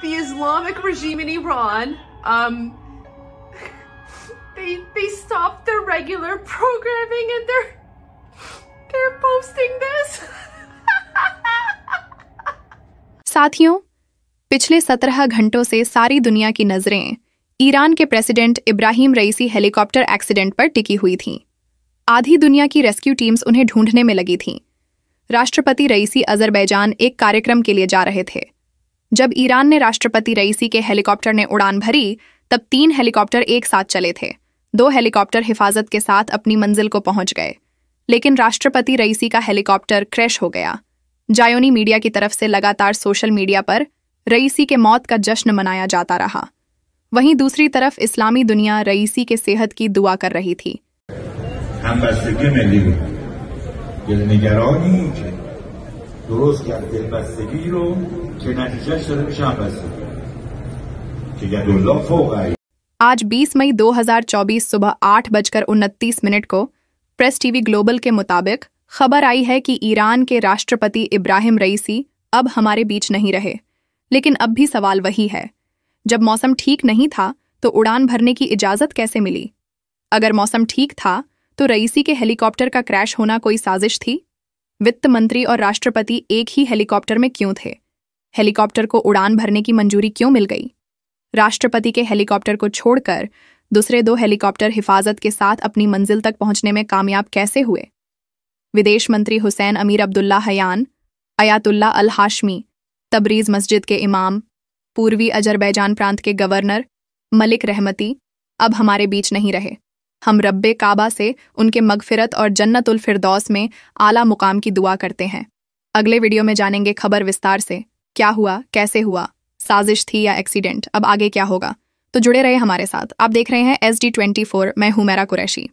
the Islamic regime in Iran, um, they, they stopped their regular programming and they're, they're posting this. साथियों पिछले 17 घंटों से सारी दुनिया की नज़रें ईरान के president Ibrahim Raisi helicopter accident पर टिकी हुई थीं। आधी दुनिया की रेस्क्यू टीम्स उन्हें ढूंढने में लगी थीं। राष्ट्रपति रईसी अजरबैजान एक कार्यक्रम के लिए जा रहे थे जब ईरान ने राष्ट्रपति रईसी के हेलीकॉप्टर ने उड़ान भरी तब तीन हेलीकॉप्टर एक साथ चले थे दो हेलीकॉप्टर हिफाजत के साथ अपनी मंजिल को पहुंच गए लेकिन राष्ट्रपति रईसी का हेलीकॉप्टर क्रैश हो गया जायोनी मीडिया की तरफ से लगातार सोशल मीडिया पर रईसी के मौत का जश्न मनाया जाता रहा वहीं दूसरी तरफ इस्लामी दुनिया रईसी के सेहत की दुआ कर रही थी हम درست کرد دلبستگی رو که نتیجه شده میشه همبستگی که الله فوق عید आज 20 मई 2024 सुबह आठ बजकर उनतीस मिनट को प्रेस टीवी ग्लोबल के मुताबिक खबर आई है कि ईरान के राष्ट्रपति इब्राहिम रईसी अब हमारे बीच नहीं रहे लेकिन अब भी सवाल वही है जब मौसम ठीक नहीं था तो उड़ान भरने की इजाजत कैसे मिली अगर मौसम ठीक था तो रईसी के हेलीकॉप्टर का क्रैश होना कोई साजिश थी वित्त मंत्री और राष्ट्रपति एक ही हेलीकॉप्टर में क्यों थे हेलीकॉप्टर को उड़ान भरने की मंजूरी क्यों मिल गई राष्ट्रपति के हेलीकॉप्टर को छोड़कर दूसरे दो हेलीकॉप्टर हिफाजत के साथ अपनी मंजिल तक पहुंचने में कामयाब कैसे हुए विदेश मंत्री Hussain Amir Abdollahian Ayatollah Al Hashemi Tabriz मस्जिद के इमाम पूर्वी अजरबैजान प्रांत के गवर्नर मलिक रहमती अब हमारे बीच नहीं रहे हम रब्बे काबा से उनके मगफिरत और जन्नतुल फिरदौस में आला मुकाम की दुआ करते हैं अगले वीडियो में जानेंगे खबर विस्तार से क्या हुआ कैसे हुआ साजिश थी या एक्सीडेंट अब आगे क्या होगा तो जुड़े रहे हमारे साथ आप देख रहे हैं एस डी ट्वेंटी फोर मैं हूं मैरा कुरैशी